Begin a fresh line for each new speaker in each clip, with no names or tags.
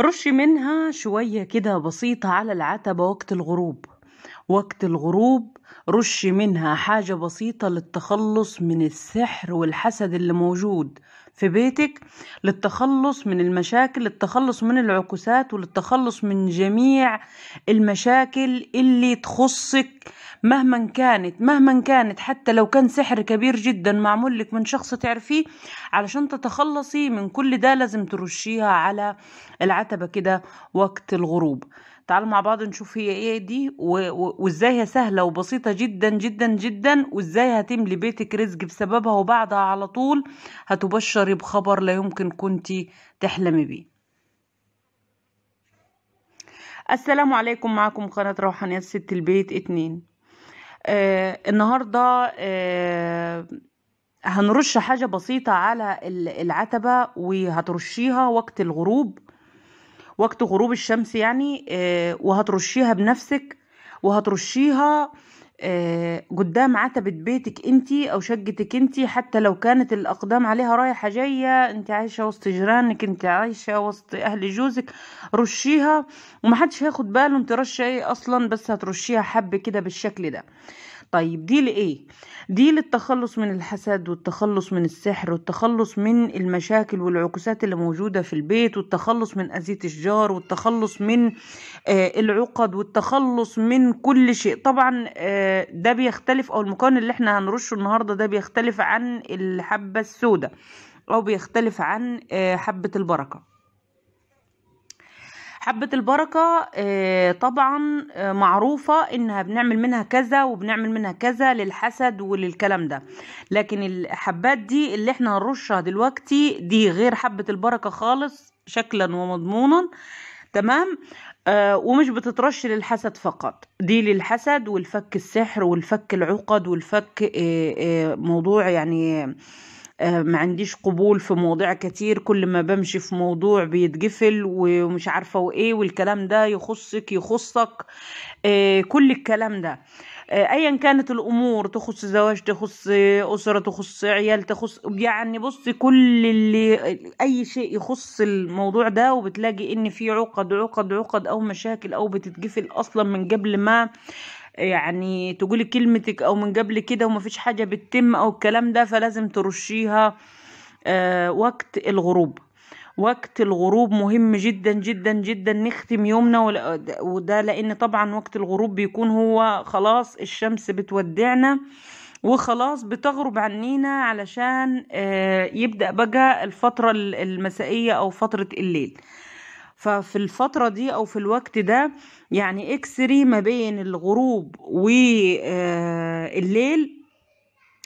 رش منها شوية كده بسيطة على العتبة وقت الغروب وقت الغروب رش منها حاجة بسيطة للتخلص من السحر والحسد اللي موجود في بيتك للتخلص من المشاكل للتخلص من العكوسات وللتخلص من جميع المشاكل اللي تخصك مهما كانت مهما كانت حتى لو كان سحر كبير جدا معمول لك من شخص تعرفيه علشان تتخلصي من كل ده لازم ترشيها على العتبة كده وقت الغروب تعالوا مع بعض نشوف هي ايه دي وازاي هي سهله وبسيطه جدا جدا جدا وازاي هتملي بيتك رزق بسببها وبعدها على طول هتبشري بخبر لا يمكن كنت تحلمي بيه السلام عليكم معكم قناة روحانيات ست البيت اتنين آه النهاردة آه هنرش حاجة بسيطة على العتبة وهترشيها وقت الغروب وقت غروب الشمس يعني آه، وهترشيها بنفسك وهترشيها آه، قدام عتبة بيتك انتي او شقتك انتي حتى لو كانت الاقدام عليها رايحة جاية انت عايشة وسط جيرانك انت عايشة وسط اهل جوزك رشيها ومحدش هياخد باله انت رشة ايه اصلا بس هترشيها حبة كده بالشكل ده طيب دي لايه دي للتخلص من الحسد والتخلص من السحر والتخلص من المشاكل والعكوسات اللي موجودة في البيت والتخلص من أذية الجار والتخلص من آه، العقد والتخلص من كل شيء طبعا آه، ده بيختلف أو المكون اللي احنا هنرشه النهاردة ده بيختلف عن الحبة السوداء أو بيختلف عن آه، حبة البركة حبة البركة آه، طبعا آه، معروفة انها بنعمل منها كذا وبنعمل منها كذا للحسد وللكلام ده لكن الحبات دي اللي احنا هنرشها دلوقتي دي غير حبة البركة خالص شكلا ومضمونا تمام آه، ومش بتترش للحسد فقط دي للحسد والفك السحر والفك العقد والفك موضوع يعني آه، ما عنديش قبول في مواضيع كتير كل ما بمشي في موضوع بيتقفل ومش عارفة وايه والكلام ده يخصك يخصك آه، كل الكلام ده آه، ايا كانت الامور تخص زواج تخص اسره تخص عيال تخص يعني بص كل اللي اي شيء يخص الموضوع ده وبتلاقي ان في عقد عقد عقد او مشاكل او بتتقفل اصلا من قبل ما يعني تقولي كلمتك او من قبل كده ومفيش حاجه بتتم او الكلام ده فلازم ترشيها آه، وقت الغروب وقت الغروب مهم جدا جدا جدا نختم يومنا وده لان طبعا وقت الغروب بيكون هو خلاص الشمس بتودعنا وخلاص بتغرب عنينا علشان آه، يبدأ بقى الفترة المسائية أو فترة الليل ففي الفترة دي أو في الوقت ده يعني اكسري ما بين الغروب والليل آه،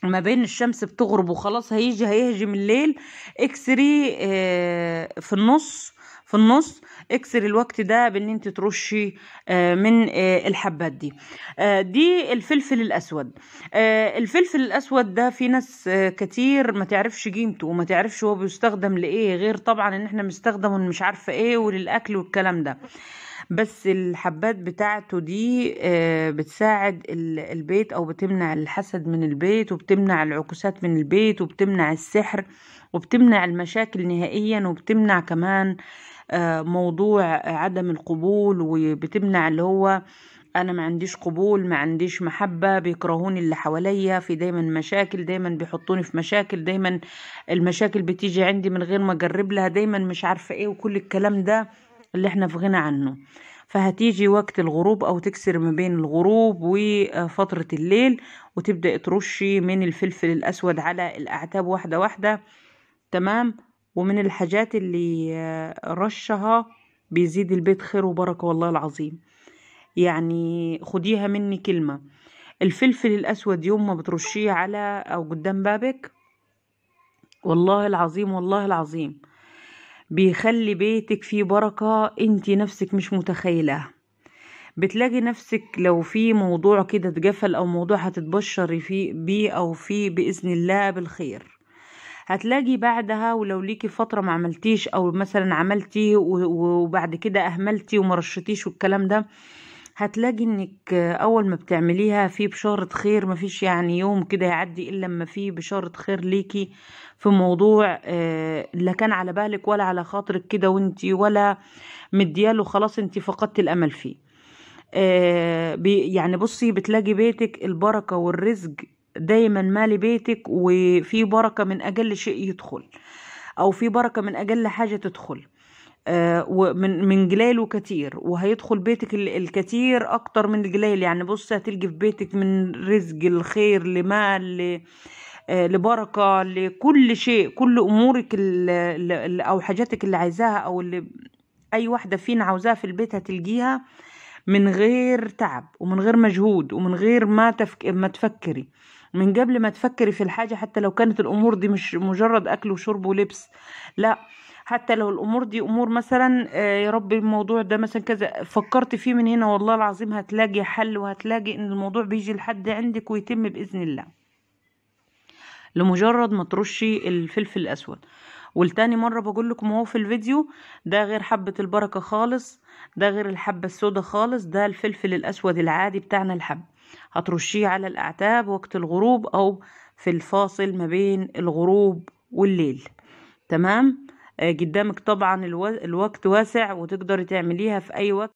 ما بين الشمس بتغرب وخلاص هيجي هيهجم الليل اكسري آه، في النص في النص اكسر الوقت ده بان انت ترشي آه، من آه، الحبات دي آه، دي الفلفل الاسود الفلفل الاسود ده في ناس كتير ما تعرفش قيمته وما تعرفش هو بيستخدم لايه غير طبعا ان احنا بنستخدمه مش عارفه ايه وللاكل والكلام ده بس الحبات بتاعته دي آه، بتساعد البيت او بتمنع الحسد من البيت وبتمنع العكوسات من البيت وبتمنع السحر وبتمنع المشاكل نهائيا وبتمنع كمان آه، موضوع عدم القبول وبتمنع اللي هو انا ما عنديش قبول ما عنديش محبة بيكرهوني اللي حواليا في دايما مشاكل دايما بيحطوني في مشاكل دايما المشاكل بتيجي عندي من غير ما اجرب لها دايما مش عارفة ايه وكل الكلام ده اللي احنا في غنى عنه فهتيجي وقت الغروب او تكسر ما بين الغروب وفترة الليل وتبدأ ترشي من الفلفل الاسود على الاعتاب واحدة واحدة تمام ومن الحاجات اللي آه، رشها بيزيد البيت خير وبركة والله العظيم يعني خديها مني كلمة الفلفل الأسود يوم ما بترشيه على أو قدام بابك والله العظيم والله العظيم بيخلي بيتك فيه بركة انت نفسك مش متخيلاها بتلاقي نفسك لو في موضوع كده اتجفل او موضوع هتتبشري فيه بيه او فيه باذن الله بالخير هتلاقي بعدها ولو ليكي فترة ما عملتيش او مثلا عملتي وبعد كده اهملتي ومرشتيش والكلام ده هتلاقي انك اول ما بتعمليها في بشارة خير مفيش يعني يوم كده يعدي الا لما في بشارة خير ليكي في موضوع آه، لا كان على بالك ولا على خاطرك كده وانتي ولا مدياله خلاص انتي فقدت الامل فيه آه، يعني بصي بتلاقي بيتك البركة والرزق دايما مالي بيتك وفي بركة من اجل شيء يدخل او في بركة من اجل حاجة تدخل آه، ومن من جلاله كتير وهيدخل بيتك الكتير اكتر من الجلال يعني بص هتلجي في بيتك من رزق الخير لمال آه، لبركة لكل شيء كل امورك او حاجاتك اللي عايزاها او اللي اي واحدة فينا عاوزاها في البيت هتلجيها من غير تعب ومن غير مجهود ومن غير ما تفك... ما تفكري من قبل ما تفكري في الحاجة حتى لو كانت الأمور دي مش مجرد أكل وشرب ولبس لا حتى لو الامور دي امور مثلا آه، يا رب الموضوع ده مثلا كذا فكرت فيه من هنا والله العظيم هتلاقي حل وهتلاقي ان الموضوع بيجي لحد عندك ويتم باذن الله لمجرد ما ترشي الفلفل الاسود والتاني مرة بقول لكم اهو في الفيديو ده غير حبة البركة خالص ده غير الحبة السوداء خالص ده الفلفل الاسود العادي بتاعنا الحب هترشيه على الاعتاب وقت الغروب او في الفاصل ما بين الغروب والليل تمام قدامك طبعا الوقت واسع وتقدر تعمليها في اي وقت